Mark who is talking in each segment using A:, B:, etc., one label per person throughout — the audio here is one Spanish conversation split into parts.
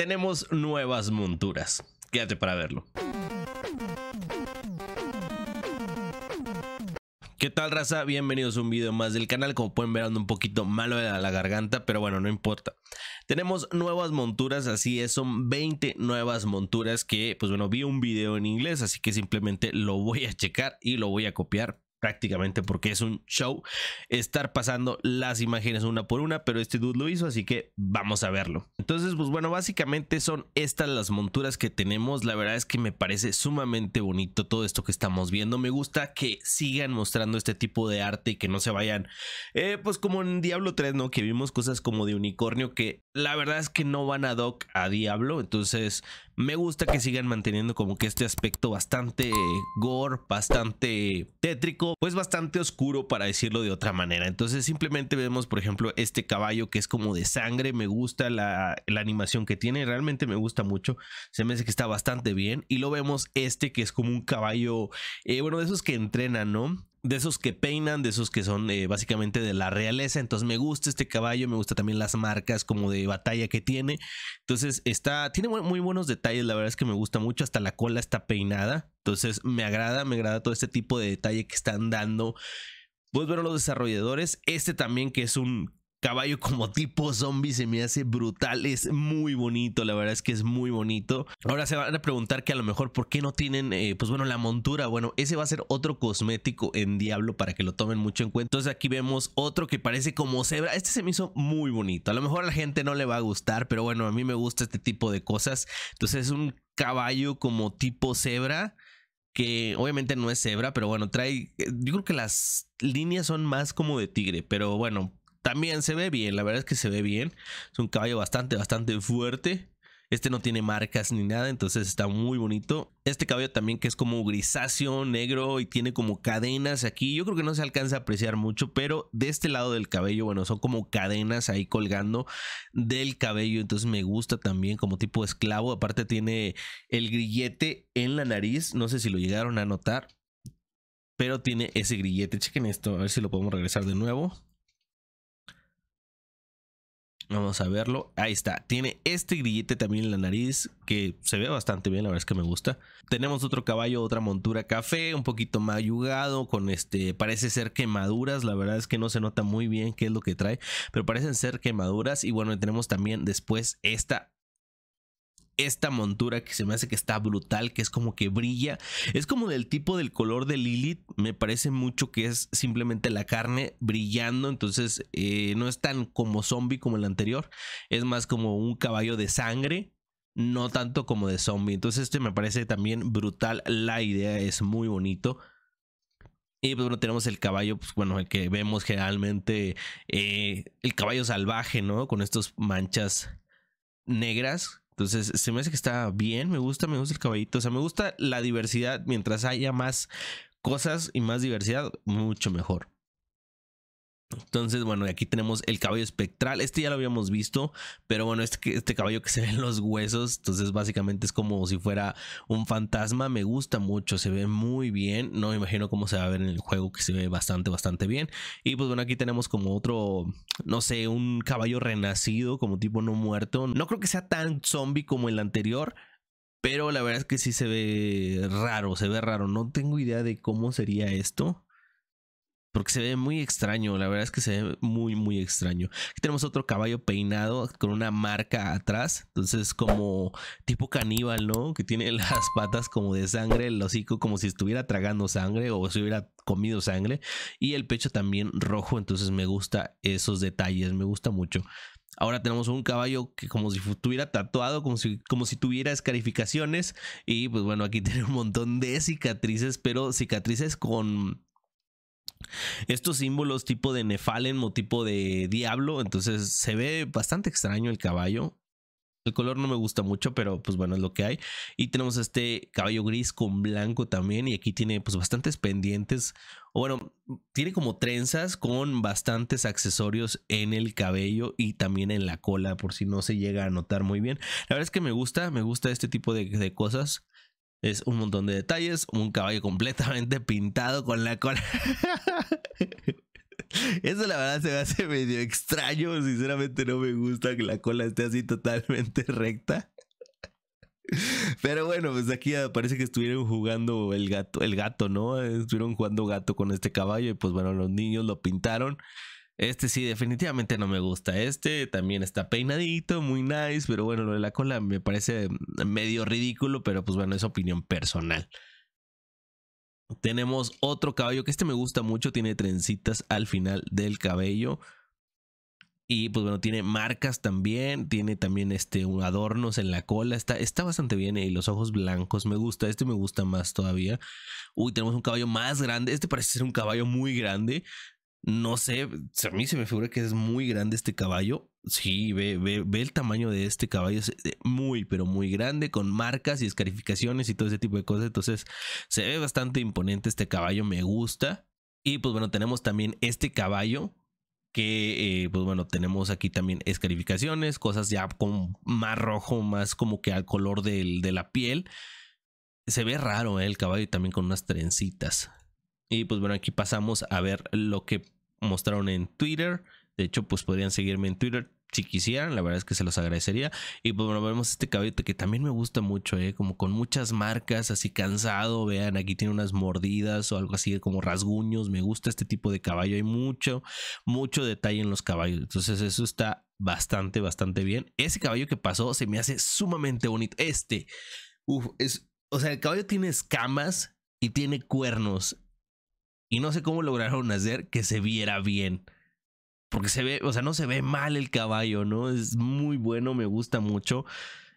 A: tenemos nuevas monturas. Quédate para verlo. ¿Qué tal raza? Bienvenidos a un video más del canal, como pueden ver ando un poquito malo de la garganta, pero bueno, no importa. Tenemos nuevas monturas, así es, son 20 nuevas monturas que, pues bueno, vi un video en inglés, así que simplemente lo voy a checar y lo voy a copiar prácticamente porque es un show estar pasando las imágenes una por una, pero este dude lo hizo, así que vamos a verlo. Entonces, pues bueno, básicamente son estas las monturas que tenemos. La verdad es que me parece sumamente bonito todo esto que estamos viendo. Me gusta que sigan mostrando este tipo de arte y que no se vayan, eh, pues como en Diablo 3, ¿no? Que vimos cosas como de unicornio que la verdad es que no van a doc a Diablo, entonces me gusta que sigan manteniendo como que este aspecto bastante gore, bastante tétrico pues bastante oscuro para decirlo de otra manera. Entonces simplemente vemos por ejemplo este caballo que es como de sangre, me gusta la, animación que tiene, realmente me gusta mucho, se me hace que está bastante bien y lo vemos este que es como un caballo, eh, bueno de esos que entrenan, ¿no? de esos que peinan, de esos que son eh, básicamente de la realeza. Entonces me gusta este caballo, me gusta también las marcas como de batalla que tiene. Entonces está, tiene muy buenos detalles, la verdad es que me gusta mucho, hasta la cola está peinada. Entonces me agrada, me agrada todo este tipo de detalle que están dando. Puedes ver a los desarrolladores, este también que es un caballo como tipo zombie se me hace brutal, es muy bonito, la verdad es que es muy bonito. Ahora se van a preguntar que a lo mejor por qué no tienen, eh, pues bueno, la montura, bueno, ese va a ser otro cosmético en Diablo para que lo tomen mucho en cuenta. Entonces aquí vemos otro que parece como cebra, este se me hizo muy bonito, a lo mejor a la gente no le va a gustar, pero bueno, a mí me gusta este tipo de cosas. Entonces es un caballo como tipo cebra que obviamente no es cebra, pero bueno, trae, eh, yo creo que las líneas son más como de tigre, pero bueno, también se ve bien, la verdad es que se ve bien. Es un caballo bastante, bastante fuerte. Este no tiene marcas ni nada, entonces está muy bonito. Este caballo también que es como grisáceo, negro y tiene como cadenas aquí. Yo creo que no se alcanza a apreciar mucho, pero de este lado del cabello, bueno, son como cadenas ahí colgando del cabello. Entonces me gusta también como tipo esclavo. Aparte tiene el grillete en la nariz. No sé si lo llegaron a notar, pero tiene ese grillete. Chequen esto, a ver si lo podemos regresar de nuevo. Vamos a verlo. Ahí está. Tiene este grillete también en la nariz que se ve bastante bien. La verdad es que me gusta. Tenemos otro caballo, otra montura café, un poquito más yugado. con este, parece ser quemaduras. La verdad es que no se nota muy bien qué es lo que trae, pero parecen ser quemaduras. Y bueno, tenemos también después esta esta montura que se me hace que está brutal, que es como que brilla. Es como del tipo del color de Lilith. Me parece mucho que es simplemente la carne brillando. Entonces eh, no es tan como zombie como el anterior. Es más como un caballo de sangre. No tanto como de zombie. Entonces este me parece también brutal. La idea es muy bonito. Y pues bueno, tenemos el caballo, pues bueno, el que vemos generalmente, eh, el caballo salvaje, ¿no? Con estas manchas negras entonces, se me hace que está bien, me gusta, me gusta el caballito. O sea, me gusta la diversidad. Mientras haya más cosas y más diversidad, mucho mejor. Entonces, bueno, aquí tenemos el caballo espectral. Este ya lo habíamos visto, pero bueno, este, este caballo que se ve en los huesos, entonces básicamente es como si fuera un fantasma. Me gusta mucho, se ve muy bien. No me imagino cómo se va a ver en el juego, que se ve bastante, bastante bien. Y pues bueno, aquí tenemos como otro, no sé, un caballo renacido, como tipo no muerto. No creo que sea tan zombie como el anterior, pero la verdad es que sí se ve raro, se ve raro. No tengo idea de cómo sería esto. Porque se ve muy extraño, la verdad es que se ve muy, muy extraño. Aquí tenemos otro caballo peinado con una marca atrás. Entonces, como tipo caníbal, ¿no? Que tiene las patas como de sangre, el hocico como si estuviera tragando sangre o si hubiera comido sangre. Y el pecho también rojo. Entonces, me gusta esos detalles, me gusta mucho. Ahora tenemos un caballo que como si estuviera tatuado, como como si tuviera escarificaciones. Y pues bueno, aquí tiene un montón de cicatrices, pero cicatrices con estos símbolos tipo de Nefalen o tipo de Diablo. Entonces se ve bastante extraño el caballo. El color no me gusta mucho, pero pues bueno, es lo que hay. Y tenemos este caballo gris con blanco también. Y aquí tiene pues bastantes pendientes. O bueno, tiene como trenzas con bastantes accesorios en el cabello y también en la cola, por si no se llega a notar muy bien. La verdad es que me gusta, me gusta este tipo de, de cosas. Es un montón de detalles, un caballo completamente pintado con la cola. Eso la verdad se me hace medio extraño, sinceramente no me gusta que la cola esté así totalmente recta. Pero bueno, pues aquí parece que estuvieron jugando el gato, el gato, ¿no? Estuvieron jugando gato con este caballo y pues bueno, los niños lo pintaron este sí, definitivamente no me gusta. Este también está peinadito, muy nice, pero bueno, lo de la cola me parece medio ridículo, pero pues bueno, es opinión personal. Tenemos otro caballo que este me gusta mucho, tiene trencitas al final del cabello. Y pues bueno, tiene marcas también, tiene también este, adornos en la cola, está, está bastante bien eh, y los ojos blancos me gusta, este me gusta más todavía. Uy, tenemos un caballo más grande, este parece ser un caballo muy grande, no sé, a mí se me figura que es muy grande este caballo. Sí, ve, ve, ve el tamaño de este caballo. Es eh, muy, pero muy grande, con marcas y escarificaciones y todo ese tipo de cosas. Entonces, se ve bastante imponente este caballo, me gusta. Y pues bueno, tenemos también este caballo, que eh, pues bueno tenemos aquí también escarificaciones cosas ya con más rojo más como que al color del, de la piel se ve raro eh, el caballo y también con unas trencitas y pues bueno, aquí pasamos a ver lo que mostraron en Twitter. De hecho, pues podrían seguirme en Twitter si quisieran, la verdad es que se los agradecería. Y pues bueno, vemos este caballito que también me gusta mucho, ¿eh? como con muchas marcas, así cansado, vean, aquí tiene unas mordidas o algo así como rasguños, me gusta este tipo de caballo, hay mucho, mucho detalle en los caballos, entonces eso está bastante, bastante bien. Ese caballo que pasó se me hace sumamente bonito, este, uff, es, o sea, el caballo tiene escamas y tiene cuernos y no sé cómo lograron hacer que se viera bien. Porque se ve, o sea, no se ve mal el caballo, ¿no? Es muy bueno, me gusta mucho.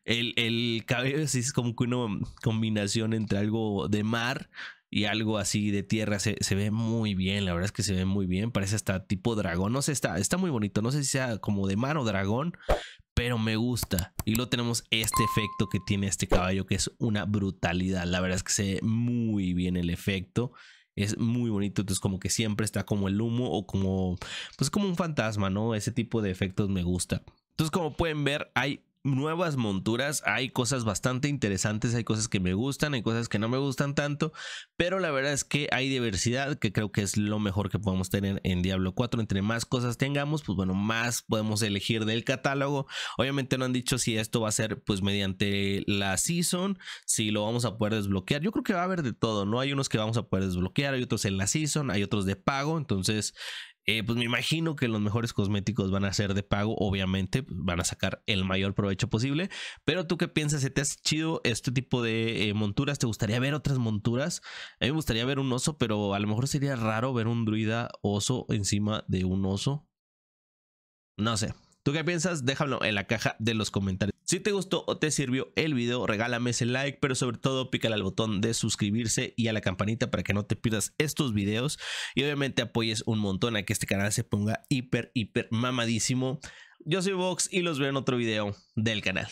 A: El, el cabello es como que una combinación entre algo de mar y algo así de tierra. Se, ve muy bien, la verdad es que se ve muy bien. Parece hasta tipo dragón. No sé, está, está muy bonito. No sé si sea como de mar o dragón, pero me gusta. Y luego tenemos este efecto que tiene este caballo, que es una brutalidad. La verdad es que se ve muy bien el efecto es muy bonito, entonces como que siempre está como el humo o como, pues como un fantasma, ¿no? Ese tipo de efectos me gusta. Entonces como pueden ver hay nuevas monturas, hay cosas bastante interesantes, hay cosas que me gustan, hay cosas que no me gustan tanto, pero la verdad es que hay diversidad, que creo que es lo mejor que podemos tener en Diablo 4. Entre más cosas tengamos, pues bueno, más podemos elegir del catálogo. Obviamente no han dicho si esto va a ser pues mediante la season, si lo vamos a poder desbloquear. Yo creo que va a haber de todo, ¿no? Hay unos que vamos a poder desbloquear, hay otros en la season, hay otros de pago, entonces eh, pues me imagino que los mejores cosméticos van a ser de pago, obviamente, pues, van a sacar el mayor provecho posible. Pero tú qué piensas, ¿se te hace chido este tipo de eh, monturas? ¿Te gustaría ver otras monturas? A mí me gustaría ver un oso, pero a lo mejor sería raro ver un druida oso encima de un oso. No sé, ¿Tú qué piensas? Déjalo en la caja de los comentarios. Si te gustó o te sirvió el video, regálame ese like, pero sobre todo pícale al botón de suscribirse y a la campanita para que no te pierdas estos videos. Y obviamente apoyes un montón a que este canal se ponga hiper, hiper mamadísimo. Yo soy Vox y los veo en otro video del canal.